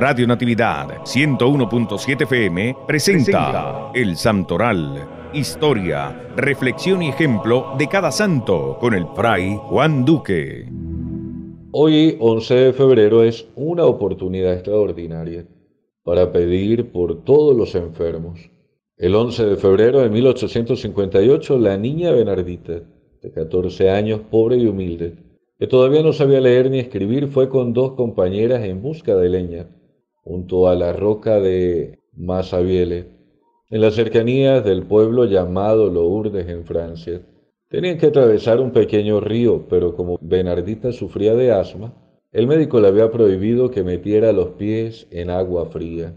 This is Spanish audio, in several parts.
Radio Natividad 101.7 FM presenta El Santoral, historia, reflexión y ejemplo de cada santo con el fray Juan Duque. Hoy, 11 de febrero, es una oportunidad extraordinaria para pedir por todos los enfermos. El 11 de febrero de 1858, la niña Benardita, de 14 años, pobre y humilde, que todavía no sabía leer ni escribir, fue con dos compañeras en busca de leña junto a la roca de Masabiele, en las cercanías del pueblo llamado Lourdes en Francia. Tenían que atravesar un pequeño río, pero como Bernardita sufría de asma, el médico le había prohibido que metiera los pies en agua fría,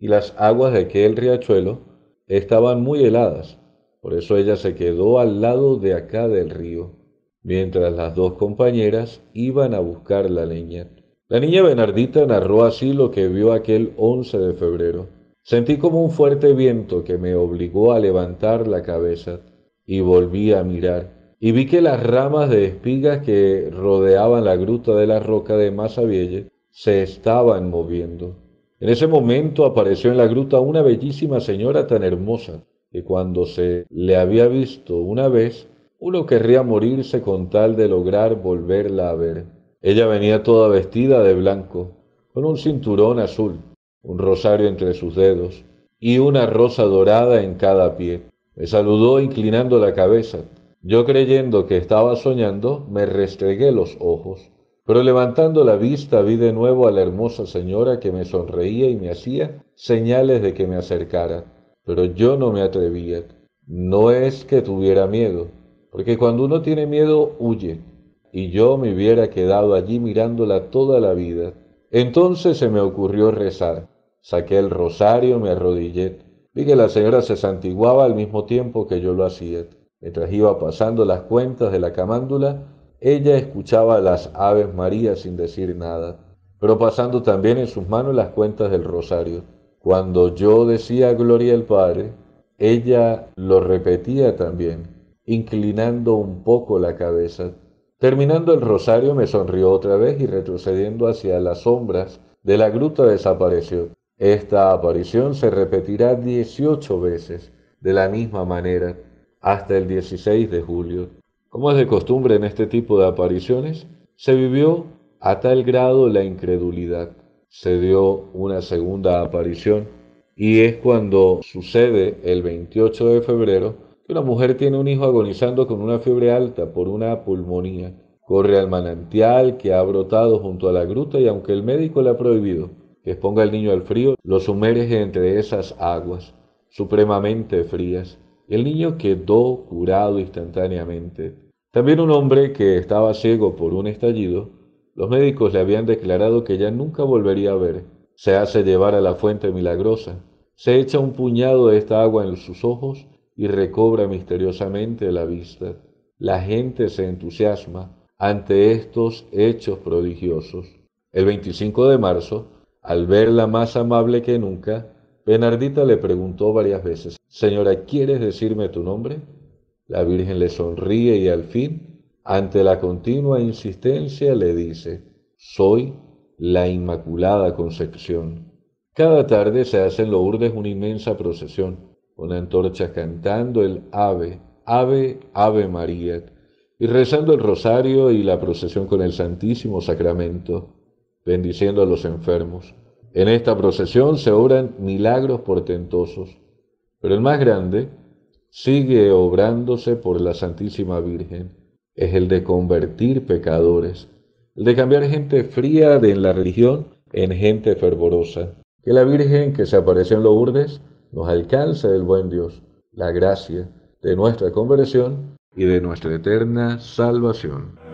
y las aguas de aquel riachuelo estaban muy heladas, por eso ella se quedó al lado de acá del río, mientras las dos compañeras iban a buscar la leña. La niña Bernardita narró así lo que vio aquel 11 de febrero. Sentí como un fuerte viento que me obligó a levantar la cabeza y volví a mirar. Y vi que las ramas de espigas que rodeaban la gruta de la roca de Masavieille se estaban moviendo. En ese momento apareció en la gruta una bellísima señora tan hermosa que cuando se le había visto una vez, uno querría morirse con tal de lograr volverla a ver. Ella venía toda vestida de blanco, con un cinturón azul, un rosario entre sus dedos y una rosa dorada en cada pie. Me saludó inclinando la cabeza. Yo creyendo que estaba soñando, me restregué los ojos, pero levantando la vista vi de nuevo a la hermosa señora que me sonreía y me hacía señales de que me acercara. Pero yo no me atrevía. No es que tuviera miedo, porque cuando uno tiene miedo huye y yo me hubiera quedado allí mirándola toda la vida. Entonces se me ocurrió rezar. Saqué el rosario, me arrodillé. Vi que la señora se santiguaba al mismo tiempo que yo lo hacía. Mientras iba pasando las cuentas de la camándula, ella escuchaba las Aves marías sin decir nada, pero pasando también en sus manos las cuentas del rosario. Cuando yo decía Gloria al Padre, ella lo repetía también, inclinando un poco la cabeza. Terminando el rosario me sonrió otra vez y retrocediendo hacia las sombras de la gruta desapareció. Esta aparición se repetirá dieciocho veces de la misma manera hasta el 16 de julio. Como es de costumbre en este tipo de apariciones, se vivió a tal grado la incredulidad. Se dio una segunda aparición y es cuando sucede el 28 de febrero una mujer tiene un hijo agonizando con una fiebre alta por una pulmonía, corre al manantial que ha brotado junto a la gruta y aunque el médico le ha prohibido que exponga al niño al frío, lo sumerge entre esas aguas supremamente frías. El niño quedó curado instantáneamente. También un hombre que estaba ciego por un estallido, los médicos le habían declarado que ya nunca volvería a ver. Se hace llevar a la fuente milagrosa, se echa un puñado de esta agua en sus ojos y recobra misteriosamente la vista. La gente se entusiasma ante estos hechos prodigiosos. El 25 de marzo, al verla más amable que nunca, Bernardita le preguntó varias veces, Señora, ¿quieres decirme tu nombre? La Virgen le sonríe y al fin, ante la continua insistencia, le dice, Soy la Inmaculada Concepción. Cada tarde se hace en Lourdes una inmensa procesión una antorcha cantando el Ave, Ave, Ave María, y rezando el rosario y la procesión con el Santísimo Sacramento, bendiciendo a los enfermos. En esta procesión se obran milagros portentosos, pero el más grande sigue obrándose por la Santísima Virgen, es el de convertir pecadores, el de cambiar gente fría de en la religión en gente fervorosa. Que la Virgen que se apareció en Lourdes nos alcanza el buen Dios la gracia de nuestra conversión y de nuestra eterna salvación.